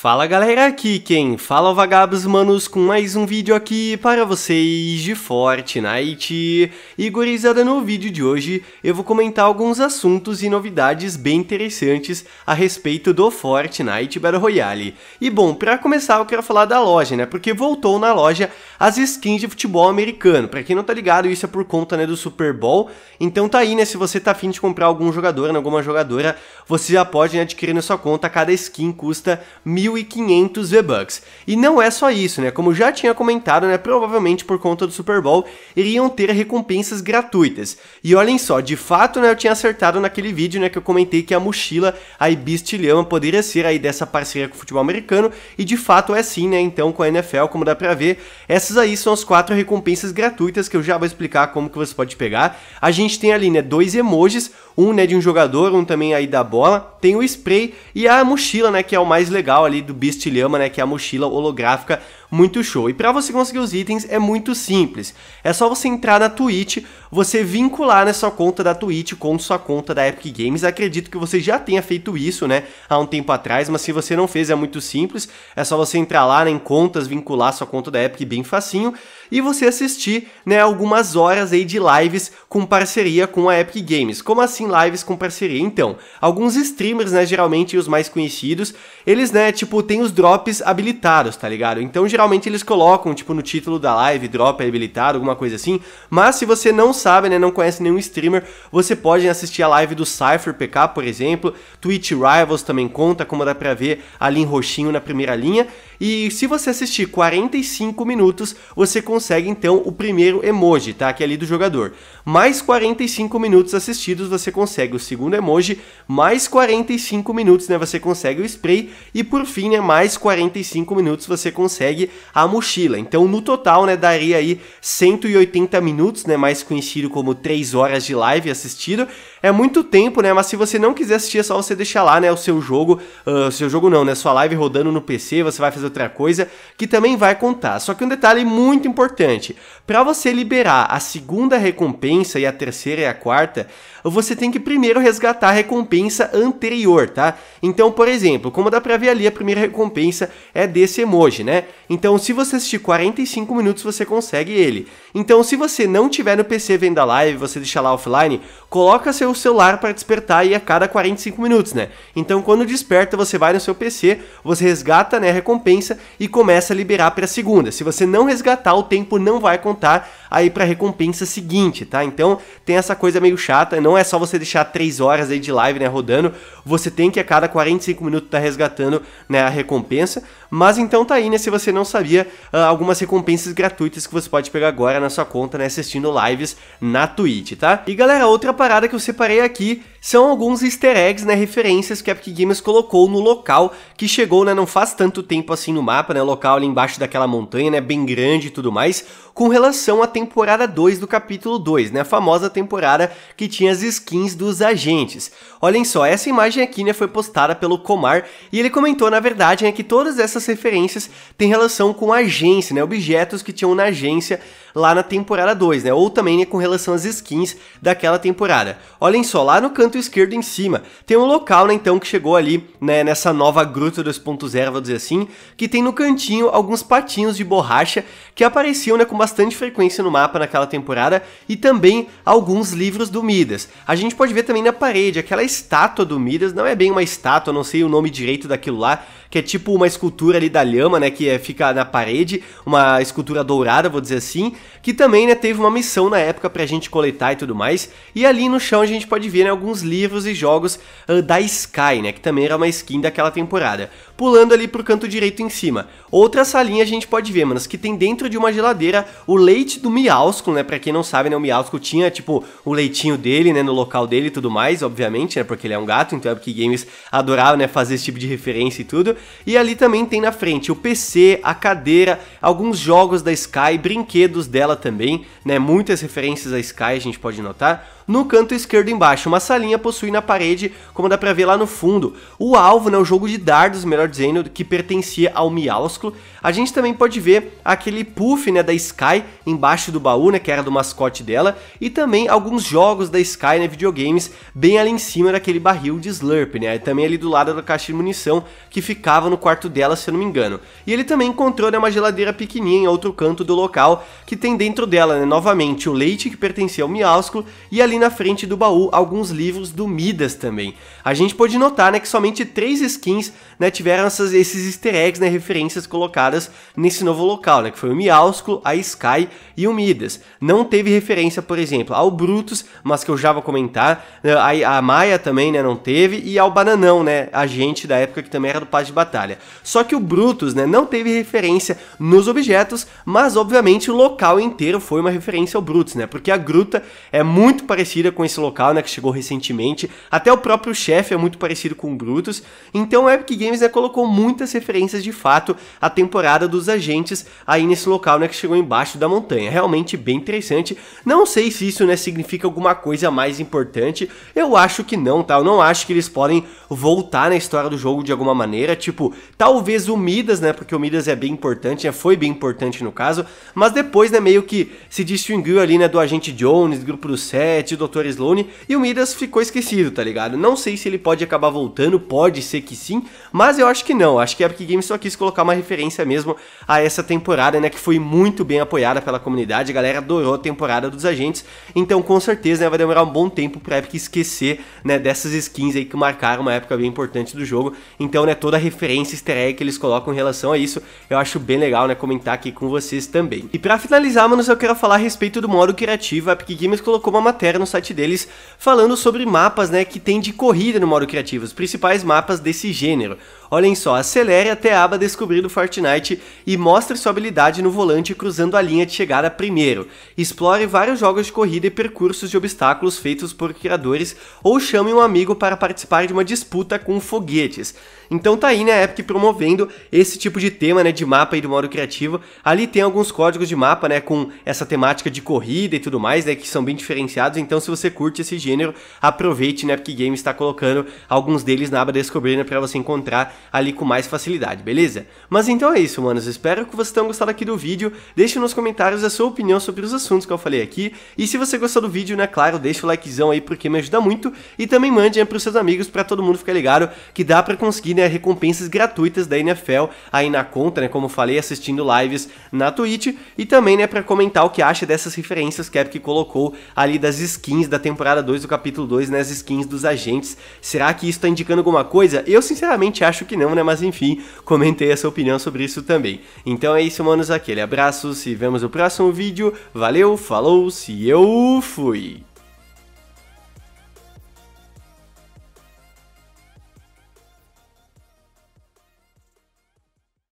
Fala galera, aqui quem fala é vagabos manos com mais um vídeo aqui para vocês de Fortnite. E gurizada, no vídeo de hoje eu vou comentar alguns assuntos e novidades bem interessantes a respeito do Fortnite Battle Royale. E bom, para começar eu quero falar da loja, né, porque voltou na loja as skins de futebol americano. Para quem não tá ligado, isso é por conta né, do Super Bowl, então tá aí né, se você tá afim de comprar algum jogador, né, alguma jogadora, você já pode né, adquirir na sua conta, cada skin custa mil 1.500 V-Bucks. E não é só isso, né? Como já tinha comentado, né? Provavelmente por conta do Super Bowl, iriam ter recompensas gratuitas. E olhem só, de fato, né? Eu tinha acertado naquele vídeo, né? Que eu comentei que a mochila, a Ibis Tilhama, poderia ser aí dessa parceria com o futebol americano. E de fato é sim, né? Então, com a NFL, como dá pra ver, essas aí são as quatro recompensas gratuitas que eu já vou explicar como que você pode pegar. A gente tem ali, né? Dois emojis, um, né? De um jogador, um também aí da bola. Tem o spray e a mochila, né? Que é o mais legal ali ali do Beast Llama, né, que é a mochila holográfica, muito show. E para você conseguir os itens é muito simples. É só você entrar na Twitch, você vincular na né, sua conta da Twitch com sua conta da Epic Games. Acredito que você já tenha feito isso, né, há um tempo atrás, mas se você não fez é muito simples. É só você entrar lá né, em contas, vincular sua conta da Epic bem facinho e você assistir, né, algumas horas aí de lives com parceria com a Epic Games. Como assim lives com parceria? Então, alguns streamers, né, geralmente os mais conhecidos, eles, né, tipo, tem os drops habilitados, tá ligado? Então, geralmente eles colocam, tipo, no título da live, drop habilitado, alguma coisa assim, mas se você não sabe, né, não conhece nenhum streamer, você pode assistir a live do Cypher PK, por exemplo, Twitch Rivals também conta, como dá pra ver ali em roxinho na primeira linha, e se você assistir 45 minutos, você consegue então o primeiro emoji, tá? Que é ali do jogador. Mais 45 minutos assistidos, você consegue o segundo emoji. Mais 45 minutos, né? Você consegue o spray. E por fim, né? Mais 45 minutos, você consegue a mochila. Então, no total, né? Daria aí 180 minutos, né? Mais conhecido como 3 horas de live assistido é muito tempo, né? Mas se você não quiser assistir, é só você deixar lá, né? O seu jogo, uh, seu jogo não, né? Sua live rodando no PC, você vai fazer outra coisa, que também vai contar. Só que um detalhe muito importante: para você liberar a segunda recompensa e a terceira e a quarta, você tem que primeiro resgatar a recompensa anterior, tá? Então, por exemplo, como dá pra ver ali, a primeira recompensa é desse emoji, né? Então, se você assistir 45 minutos, você consegue ele. Então, se você não tiver no PC vendo a live, você deixa lá offline, coloca seu o celular para despertar aí a cada 45 minutos, né? Então quando desperta, você vai no seu PC, você resgata né, a recompensa e começa a liberar para a segunda. Se você não resgatar, o tempo não vai contar aí para a recompensa seguinte, tá? Então tem essa coisa meio chata, não é só você deixar 3 horas aí de live, né, rodando, você tem que a cada 45 minutos tá resgatando, né, a recompensa. Mas então tá aí, né, se você não sabia, ah, algumas recompensas gratuitas que você pode pegar agora na sua conta, né, assistindo lives na Twitch, tá? E galera, outra parada que eu separei aqui são alguns easter eggs, né, referências que a Epic Games colocou no local que chegou, né, não faz tanto tempo assim no mapa, né, local ali embaixo daquela montanha, né, bem grande e tudo mais, com relação à temporada 2 do capítulo 2, né, a famosa temporada que tinha as skins dos agentes. Olhem só, essa imagem aqui, né, foi postada pelo Comar e ele comentou, na verdade, né, que todas essas referências têm relação com agência, né, objetos que tinham na agência lá na temporada 2, né, ou também né, com relação às skins daquela temporada. Olhem só, lá no canto canto esquerdo em cima. Tem um local, né, então, que chegou ali, né, nessa nova Gruta 2.0, vou dizer assim, que tem no cantinho alguns patinhos de borracha que apareciam, né, com bastante frequência no mapa naquela temporada e também alguns livros do Midas. A gente pode ver também na parede, aquela estátua do Midas, não é bem uma estátua, não sei o nome direito daquilo lá, que é tipo uma escultura ali da lhama, né, que é, fica na parede, uma escultura dourada, vou dizer assim, que também, né, teve uma missão na época pra gente coletar e tudo mais, e ali no chão a gente pode ver, né, alguns livros e jogos uh, da Sky, né, que também era uma skin daquela temporada pulando ali pro canto direito em cima. Outra salinha a gente pode ver, manos, que tem dentro de uma geladeira o leite do Miausco, né? Pra quem não sabe, né? O Miausco tinha, tipo, o leitinho dele, né? No local dele e tudo mais, obviamente, né? Porque ele é um gato, então é porque Games adorava, né? Fazer esse tipo de referência e tudo. E ali também tem na frente o PC, a cadeira, alguns jogos da Sky, brinquedos dela também, né? Muitas referências à Sky a gente pode notar no canto esquerdo embaixo. Uma salinha possui na parede, como dá pra ver lá no fundo, o alvo, né, o jogo de dardos, melhor dizendo, que pertencia ao Miausclo. A gente também pode ver aquele puff né, da Sky embaixo do baú, né, que era do mascote dela, e também alguns jogos da Sky, né, videogames, bem ali em cima daquele barril de Slurp, né, também ali do lado da caixa de munição que ficava no quarto dela, se eu não me engano. E ele também encontrou né, uma geladeira pequenininha em outro canto do local, que tem dentro dela, né, novamente, o leite que pertencia ao Miausclo, e ali na frente do baú alguns livros do Midas também. A gente pode notar né, que somente três skins né, tiveram essas, esses easter eggs, né, referências colocadas nesse novo local, né, que foi o Miausculo, a Sky e o Midas. Não teve referência, por exemplo, ao Brutus, mas que eu já vou comentar, né, a, a Maia também né, não teve, e ao Bananão, né, agente da época que também era do Paz de Batalha. Só que o Brutus né, não teve referência nos objetos, mas obviamente o local inteiro foi uma referência ao Brutus, né, porque a gruta é muito parecida parecida com esse local, né, que chegou recentemente. Até o próprio chefe é muito parecido com o Brutus. Então a Epic Games né, colocou muitas referências de fato à temporada dos agentes aí nesse local, né, que chegou embaixo da montanha. Realmente bem interessante. Não sei se isso, né, significa alguma coisa mais importante. Eu acho que não, tá? Eu não acho que eles podem voltar na história do jogo de alguma maneira, tipo, talvez o Midas, né, porque o Midas é bem importante, né, foi bem importante no caso, mas depois, né, meio que se distinguiu ali, né, do agente Jones, grupo do 7, Dr. Sloane e o Midas ficou esquecido, tá ligado? Não sei se ele pode acabar voltando, pode ser que sim, mas eu acho que não. Acho que a Epic Games só quis colocar uma referência mesmo a essa temporada, né? Que foi muito bem apoiada pela comunidade, a galera adorou a temporada dos agentes, então com certeza né, vai demorar um bom tempo pra Epic esquecer, né? Dessas skins aí que marcaram uma época bem importante do jogo. Então, né? Toda a referência easter egg que eles colocam em relação a isso, eu acho bem legal, né? Comentar aqui com vocês também. E pra finalizar, mano, eu quero falar a respeito do modo criativo. A Epic Games colocou uma matéria matéria no site deles falando sobre mapas né, que tem de corrida no modo criativo, os principais mapas desse gênero. Olhem só, acelere até a aba Descobrir do Fortnite e mostre sua habilidade no volante cruzando a linha de chegada primeiro. Explore vários jogos de corrida e percursos de obstáculos feitos por criadores ou chame um amigo para participar de uma disputa com foguetes. Então tá aí, né, a Epic promovendo esse tipo de tema, né, de mapa e do modo criativo. Ali tem alguns códigos de mapa, né, com essa temática de corrida e tudo mais, né, que são bem diferenciados. Então se você curte esse gênero, aproveite, né, Epic Games está colocando alguns deles na aba Descobrir, né, para você encontrar ali com mais facilidade, beleza? Mas então é isso, manos, espero que vocês tenham gostado aqui do vídeo, deixe nos comentários a sua opinião sobre os assuntos que eu falei aqui, e se você gostou do vídeo, né, claro, deixa o likezão aí porque me ajuda muito, e também mande para os seus amigos para todo mundo ficar ligado que dá para conseguir, né, recompensas gratuitas da NFL aí na conta, né, como eu falei, assistindo lives na Twitch, e também, né, para comentar o que acha dessas referências que a Epic colocou ali das skins da temporada 2 do capítulo 2, né, as skins dos agentes, será que isso está indicando alguma coisa? Eu sinceramente acho que que não, né? Mas enfim, comentei a sua opinião sobre isso também. Então é isso, manos. Aquele abraço, se vemos no próximo vídeo. Valeu, falou, se eu fui!